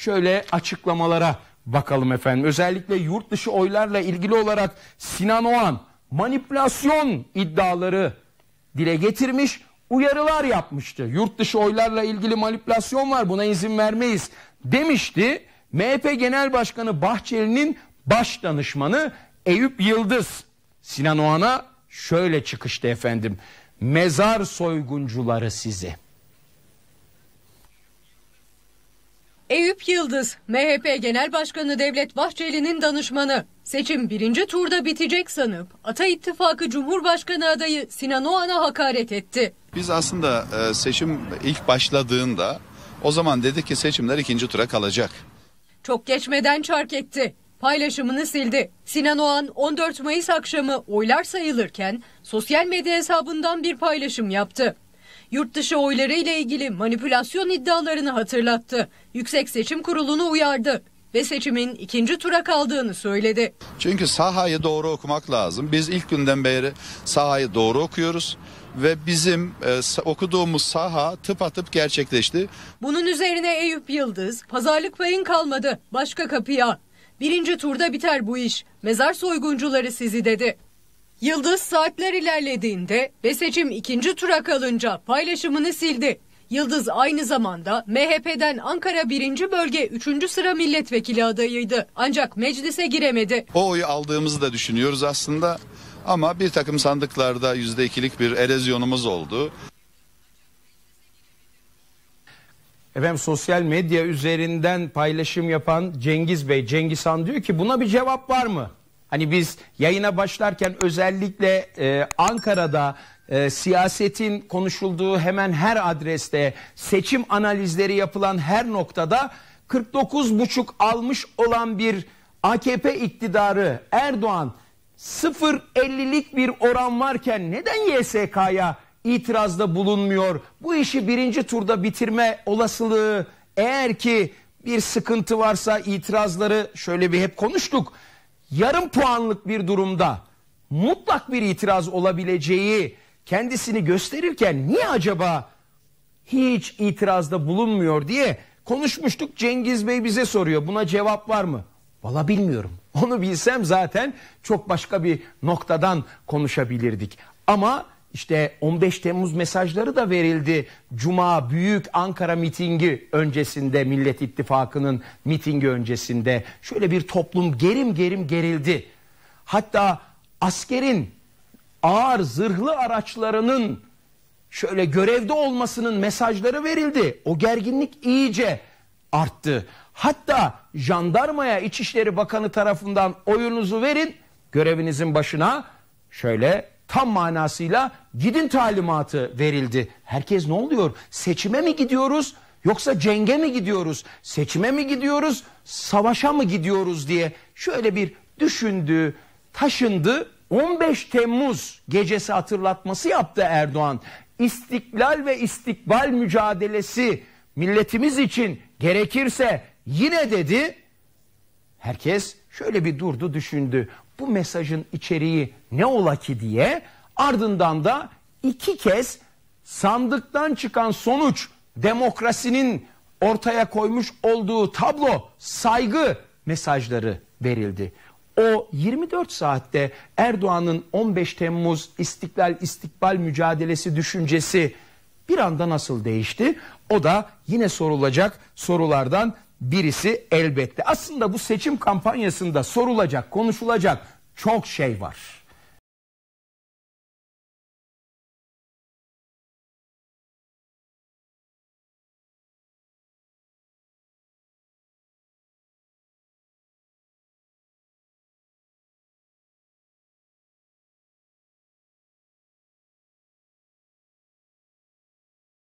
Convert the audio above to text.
şöyle açıklamalara bakalım efendim. Özellikle yurt dışı oylarla ilgili olarak Sinan Oğan manipülasyon iddiaları dile getirmiş uyarılar yapmıştı. Yurt dışı oylarla ilgili manipülasyon var buna izin vermeyiz demişti. MHP Genel Başkanı Bahçeli'nin baş danışmanı Eyüp Yıldız Sinan Oğan'a şöyle çıkıştı efendim. Mezar soyguncuları sizi. Eyüp Yıldız, MHP Genel Başkanı Devlet Bahçeli'nin danışmanı. Seçim birinci turda bitecek sanıp Ata İttifakı Cumhurbaşkanı adayı Sinan Oğan'a hakaret etti. Biz aslında e, seçim ilk başladığında o zaman dedi ki seçimler ikinci tura kalacak. Çok geçmeden çark etti. Paylaşımını sildi. Sinan Oğan 14 Mayıs akşamı oylar sayılırken sosyal medya hesabından bir paylaşım yaptı yurt dışı oyları ile ilgili manipülasyon iddialarını hatırlattı. Yüksek Seçim Kurulu'nu uyardı ve seçimin ikinci tura kaldığını söyledi. Çünkü sahayı doğru okumak lazım. Biz ilk günden beri sahayı doğru okuyoruz ve bizim e, okuduğumuz saha tıpatıp gerçekleşti. Bunun üzerine Eyüp Yıldız pazarlık payın kalmadı başka kapıya. Birinci turda biter bu iş. Mezar soyguncuları sizi dedi. Yıldız saatler ilerlediğinde ve seçim ikinci tura kalınca paylaşımını sildi. Yıldız aynı zamanda MHP'den Ankara 1. Bölge 3. sıra milletvekili adayıydı. Ancak meclise giremedi. O oyu aldığımızı da düşünüyoruz aslında ama bir takım sandıklarda %2'lik bir erozyonumuz oldu. Efendim sosyal medya üzerinden paylaşım yapan Cengiz Bey, Cengiz Han diyor ki buna bir cevap var mı? Hani biz yayına başlarken özellikle e, Ankara'da e, siyasetin konuşulduğu hemen her adreste seçim analizleri yapılan her noktada 49,5 almış olan bir AKP iktidarı Erdoğan 0.50'lik bir oran varken neden YSK'ya itirazda bulunmuyor? Bu işi birinci turda bitirme olasılığı eğer ki bir sıkıntı varsa itirazları şöyle bir hep konuştuk yarım puanlık bir durumda mutlak bir itiraz olabileceği kendisini gösterirken niye acaba hiç itirazda bulunmuyor diye konuşmuştuk. Cengiz Bey bize soruyor buna cevap var mı? Valla bilmiyorum. Onu bilsem zaten çok başka bir noktadan konuşabilirdik. Ama işte 15 Temmuz mesajları da verildi. Cuma büyük Ankara mitingi öncesinde Millet İttifakı'nın mitingi öncesinde şöyle bir toplum gerim gerim gerildi. Hatta askerin ağır zırhlı araçlarının şöyle görevde olmasının mesajları verildi. O gerginlik iyice arttı. Hatta jandarmaya İçişleri Bakanı tarafından oyunuzu verin görevinizin başına şöyle tam manasıyla gidin talimatı verildi. Herkes ne oluyor? Seçime mi gidiyoruz? Yoksa cenge mi gidiyoruz? Seçime mi gidiyoruz? Savaşa mı gidiyoruz diye şöyle bir düşündü, taşındı. 15 Temmuz gecesi hatırlatması yaptı Erdoğan. İstiklal ve istikbal mücadelesi milletimiz için gerekirse yine dedi. Herkes şöyle bir durdu düşündü. Bu mesajın içeriği ne ola ki diye ardından da iki kez sandıktan çıkan sonuç demokrasinin ortaya koymuş olduğu tablo saygı mesajları verildi. O 24 saatte Erdoğan'ın 15 Temmuz istiklal istikbal mücadelesi düşüncesi bir anda nasıl değişti? O da yine sorulacak sorulardan birisi elbette. Aslında bu seçim kampanyasında sorulacak, konuşulacak çok şey var.